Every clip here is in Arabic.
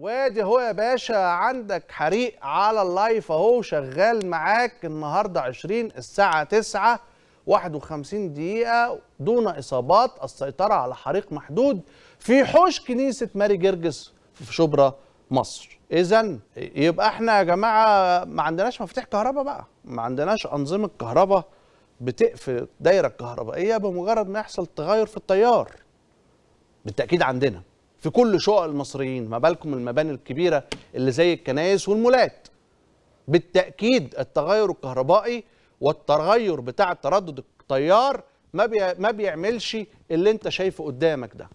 وادي اهو يا باشا عندك حريق على اللايف اهو شغال معاك النهارده 20 الساعه 9 51 دقيقه دون اصابات السيطره على حريق محدود في حوش كنيسه ماري جرجس في شبرا مصر اذا يبقى احنا يا جماعه ما عندناش مفاتيح كهرباء بقى ما عندناش انظمه كهرباء بتقفل الدايره الكهربائيه بمجرد ما يحصل تغير في التيار بالتاكيد عندنا في كل شقق المصريين ما بالكم المباني الكبيره اللي زي الكنائس والمولات بالتاكيد التغير الكهربائي والتغير بتاع تردد التيار ما بي... ما بيعملش اللي انت شايفه قدامك ده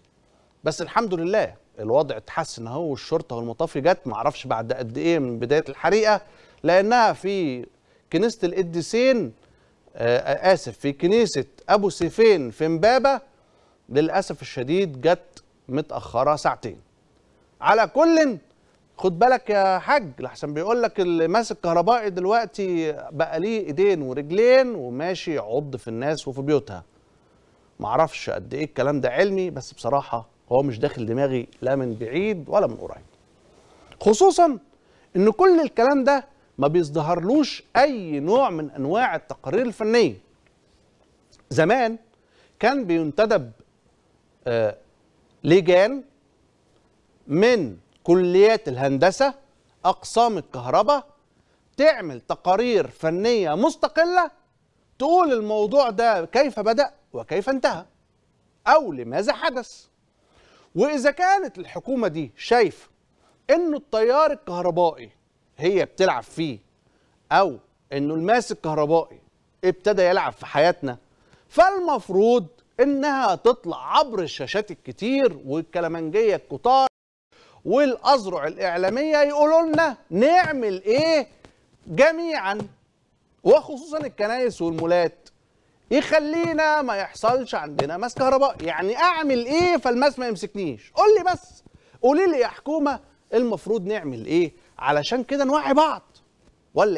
بس الحمد لله الوضع اتحسن اهو والشرطه والمطافي جت ما اعرفش بعد قد ايه من بدايه الحريقه لانها في كنيسه القديسين آه, آه، اسف في كنيسه ابو سيفين في امبابه للاسف الشديد جت متاخره ساعتين على كل خد بالك يا حاج لحسن بيقول لك اللي ماسك كهربائي دلوقتي بقى ليه ايدين ورجلين وماشي عض في الناس وفي بيوتها معرفش قد ايه الكلام ده علمي بس بصراحه هو مش داخل دماغي لا من بعيد ولا من قريب خصوصا ان كل الكلام ده ما بيظهرلوش اي نوع من انواع التقارير الفنيه زمان كان بينتدب آه لجان من كليات الهندسة أقسام الكهرباء تعمل تقارير فنية مستقلة تقول الموضوع ده كيف بدأ وكيف انتهى أو لماذا حدث وإذا كانت الحكومة دي شايفة إنه التيار الكهربائي هي بتلعب فيه أو إنه الماس الكهربائي ابتدى يلعب في حياتنا فالمفروض انها تطلع عبر الشاشات الكتير والكلمنجية الكتار والاذرع الاعلاميه يقولوا لنا نعمل ايه جميعا وخصوصا الكنائس والمولات يخلينا ما يحصلش عندنا ماس كهرباء يعني اعمل ايه فالماس ما يمسكنيش قول لي بس قولي لي يا حكومه المفروض نعمل ايه علشان كده نوعي بعض ولا ايه